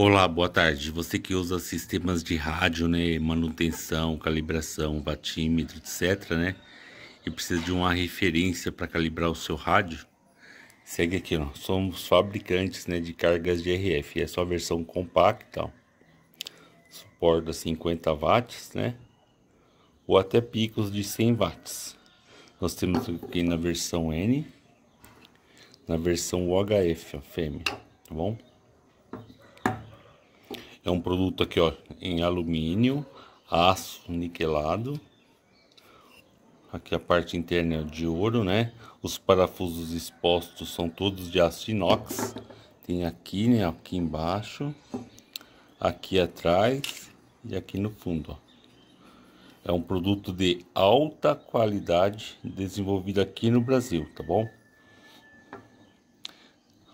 Olá, boa tarde. Você que usa sistemas de rádio, né, manutenção, calibração, batímetro, etc, né, e precisa de uma referência para calibrar o seu rádio, segue aqui, ó. Somos fabricantes, né, de cargas de RF. É só a versão compacta, ó. suporta 50 watts, né, ou até picos de 100 watts. Nós temos aqui na versão N, na versão UHF, ó, fêmea, tá bom? É um produto aqui, ó, em alumínio, aço niquelado. Aqui a parte interna é de ouro, né? Os parafusos expostos são todos de aço inox. Tem aqui, né? Aqui embaixo, aqui atrás e aqui no fundo, ó. É um produto de alta qualidade desenvolvido aqui no Brasil, tá bom?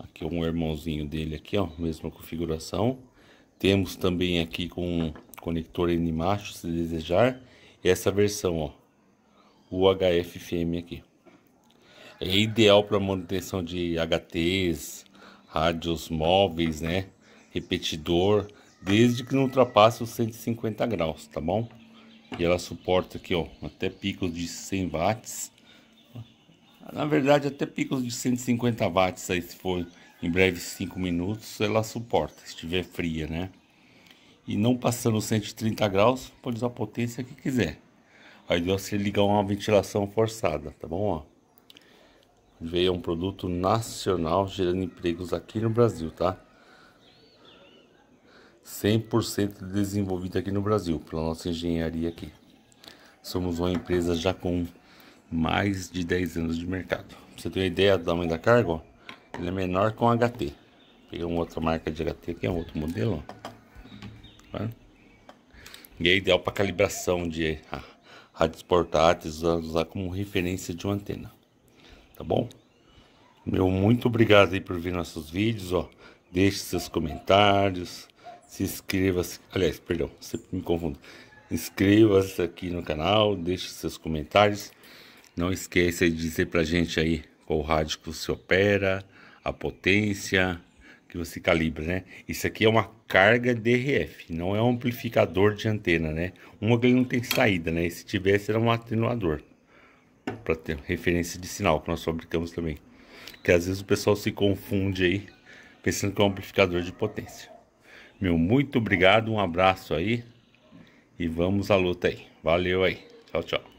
Aqui é um irmãozinho dele aqui, ó, mesma configuração. Temos também aqui com conector N macho, se desejar, essa versão, ó, o HF fêmea aqui. É ideal para manutenção de HTs, rádios móveis, né? Repetidor, desde que não ultrapasse os 150 graus, tá bom? E ela suporta aqui, ó, até picos de 100 watts. Na verdade, até picos de 150 watts aí, se for em breves 5 minutos ela suporta, se estiver fria, né? E não passando 130 graus, pode usar a potência que quiser. Aí deu você ligar uma ventilação forçada, tá bom? Ó. Veio um produto nacional gerando empregos aqui no Brasil, tá? 100% desenvolvido aqui no Brasil, pela nossa engenharia aqui. Somos uma empresa já com mais de 10 anos de mercado. Pra você tem uma ideia do tamanho da carga? Ó? Ele é menor com um HT. Peguei uma outra marca de HT aqui, é um outro modelo. Tá? E é ideal para calibração de ah, rádios portáteis, usar como referência de uma antena. Tá bom? Meu muito obrigado aí por ver nossos vídeos, ó. Deixe seus comentários, se inscreva, -se... aliás, perdão, sempre me confundo. Inscreva-se aqui no canal, deixe seus comentários. Não esqueça de dizer pra gente aí qual rádio que você opera, a potência que você calibra, né? Isso aqui é uma carga DRF, não é um amplificador de antena, né? Uma que ele não tem saída, né? E se tivesse era um atenuador para ter referência de sinal que nós fabricamos também. Que às vezes o pessoal se confunde aí pensando que é um amplificador de potência. Meu muito obrigado, um abraço aí e vamos à luta aí. Valeu aí. Tchau, tchau.